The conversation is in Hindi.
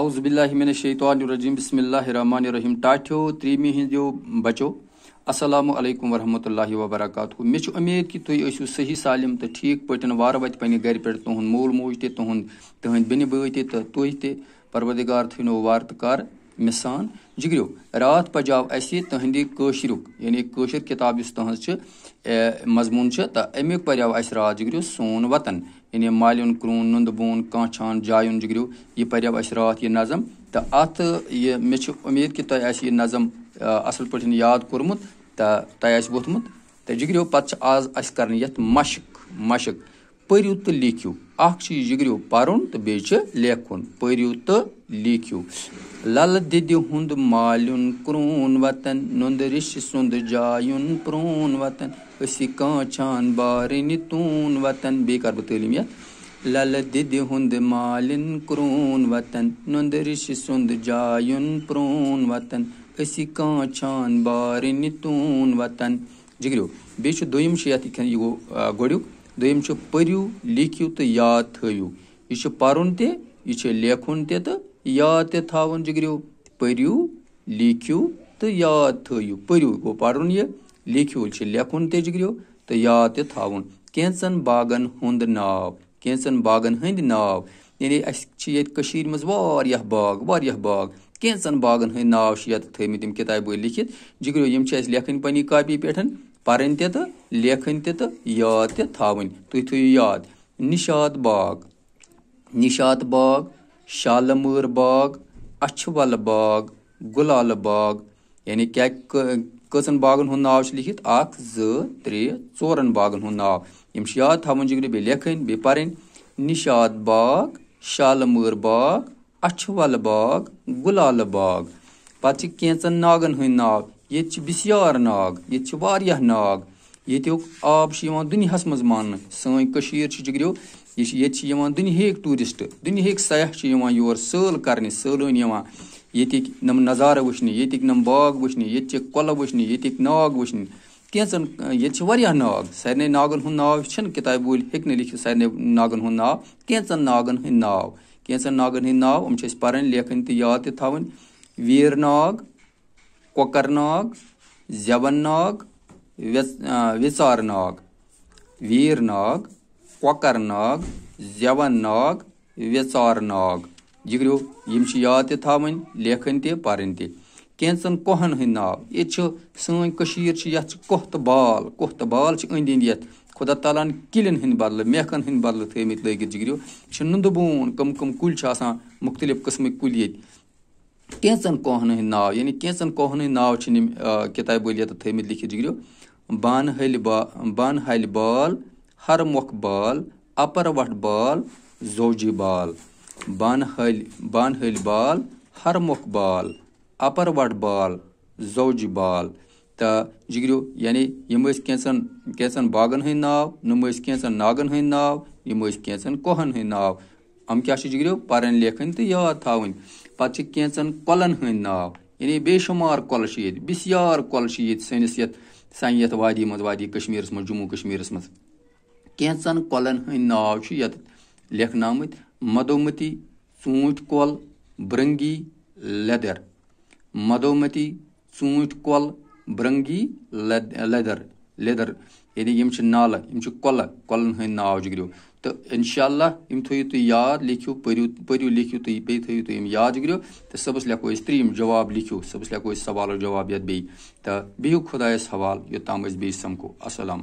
अउज़बिल्लिमिनशैतरजीम बसमीम टाठियो त्रीमी हंदो बचो असलम वरहत वबरक मे उमीद कि तुम तो सही सालम तो ठीक पे वार वत पे गर पे तुद मोल मोज तुद तुद बिन बे तु तवदिगार तरवदगार थो वार तो कर मिसान जिगरियो रात पजाव असि तुंद कशर यानी कशर किताब तुज मजमून तो अमुक पर्याव अस रात जिगरियो सोन वतन यानी मालन क्रून नुंद बून काछान जायुन जिगरिव यह पर्व रात यह नज़म तो अत यह मे उम्मीद कि तुम यह नज़म असल पे याद कोर्मुत तो तुम वोथमुत तो जिगरिव पत् आज अस कर मशक मशक परू तो लिखिव अ जिगरिव पुन तो बेच लेखुन परू तो लिखिव लल दिदि हुंद मालुन क्रून वतन नुंद ऋषि सुंद जायुन प्रून वतन असि कांचान बारिनि तून वतन बे कर बतेलिम या लल दिदि हुंद मालिन क्रून वतन नुंद ऋषि सुंद जायुन प्रून वतन असि छान बारिनि तून वतन जिगरो बेश दोयम शियाति खन यो गोडियो दोयम छ पर्यु लिखियु त तो याद थयु इश पारुन ते इश लेखुन ते त तो یاد تہِ تھاوُن جِگرِو پٔرِو لیٖکھِو تہٕ یاد تھٲیِو پٔرِو گوٚو پَرُن یہِ لیٖکھِو چھِ لیکھُن تہِ جِگرِو تہٕ یاد تہِ تھاوُن کینٛژَن باغَن ہُنٛد ناو کینٛژَن باغَن ہٕنٛدۍ ناو یعنی اَسہِ چھِ ییٚتہِ کٔشیٖرِ منٛز واریاہ باغ واریاہ باغ کینٛژَن باغَن ہٕنٛدۍ ناو چھِ یَتھ تھٲیمٕتۍ یِم کِتابہِ وٲلۍ لیٖکھِتھ جِگرِو یِم چھِ اَسہِ لیکھٕنۍ پنٛنہِ کاپی پٮ۪ٹھ پَرٕنۍ تہِ تہٕ لیکھٕنۍ تہِ تہٕ یاد تہِ تھاوٕنۍ تُہۍ تھٲیِو یاد نِشاط باغ نِشاط باغ शालमूर बाग अछवल बाग गुलाल बाग यानी क्या कसन बागन हूं नाव लिखित अख त्रेन बागन हूं नाव यम याद थवन बे लेखन बे पर निशाद बाग शालमूर बाग अछवल बाग गुलाल बाग पत् कैचन नागन हूं नाव ये बिस्यार नाग ये वह नाग यु आब दुनिया मान सी जिगरों ये दुनिया टूरिस्ट दुनिया सयाह योर सैल कर सैलान यक नम नजार वन नम बाग ये कल वन नाग वन कैचन ये नाग सारे नागन हूँ नाव किताब वोल हेक लिख सारे नागन हूँ नाव कैचन नागन हंद नाव कैचन नागन हंद नाव उम पढ़ लेखन तो याद तवन वीर नाग कोकर नाग जवन नाग वेचार नाग वीर नाग کۄکر ناگ زٮ۪ون ناگ ویٚژار ناگ جِگریو یِم چھِ یاد تہِ تھاوٕنۍ لیکھٕنۍ تہِ پَرٕنۍ تہِ کینٛژَن کۄہَن ہٕنٛدۍ ناو ییٚتہِ چھِ سٲنۍ کٔشیٖر چھِ یَتھ چھِ کۄہ تہٕ بال کۄہ تہٕ بال چھِ أنٛدۍ أنٛدۍ یَتھ خۄدا تعالیٰ ہَن کِلٮ۪ن ہٕنٛدۍ بدلہٕ میٚکھَن ہٕنٛدۍ بدلہٕ تھٲیمٕتۍ لٲگِتھ جِگریو چھِ نُنٛدٕ بوٗن کٕم کٕم کُلۍ چھِ آسان مُختلف قٕسمٕکۍ کُلۍ ییٚتہِ کینٛژَن کۄہَن ہٕنٛدۍ ناو یعنی کینٛژَن کۄہَن ہٕنٛدۍ ناو چھِنہٕ یِم کِتابہِ وٲلۍ یَتھ تھٲیمٕتۍ لیکھِتھ جِگریو بانہٕ ہلہِ با بانہٕ ہلہِ بال ہرمۄکھ بال اَپر وَٹھ بال زوجہِ بال بانہٕ ہٲلۍ بانہٕ ہٲلۍ بال ہرمۄکھ بال اَپر وَٹھ بال زوجہِ بال تہٕ جِگریو یعنی یِم ٲسۍ کینٛژھن کینٛژھن باغَن ہٕنٛدۍ ناو یِم ٲسۍ کینٛژھن ناگَن ہٕنٛدۍ ناو یِم ٲسۍ کینٛژھن کۄہَن ہٕنٛدۍ ناو یِم کیٛاہ چھِ جِگریو پَرٕنۍ لیکھٕنۍ تہٕ یاد تھاوٕنۍ پَتہٕ چھِ کینٛژھن کۄلَن ہٕنٛدۍ ناو یعنی بے شُمار کۄلہٕ چھِ ییٚتہِ بسیار کۄلہٕ چھِ ییٚتہِ سٲنِس یَتھ سانہِ یَتھ وادی منٛز وادی کشمیٖرَس منٛز جموں کشمیٖرَس منٛز केंचन कॉलन हंद नाव यत लेखन मदोमती चूंट कॉल ब्रंगी लेदर मदोमती चूंट कॉल ब्रंगी लेदर लेदर यानी यम नाल कल कलन हंद नाव गिरो तो इनशाला थो तुम तो याद लिखो पू लिखो तुम थो तुम याद गिरो तो सबस लेखो त्रीम जवाब लिखो सबस लेखो सवालों जवाब ये तो बिहू खुदायस हवाल योत्म समको असल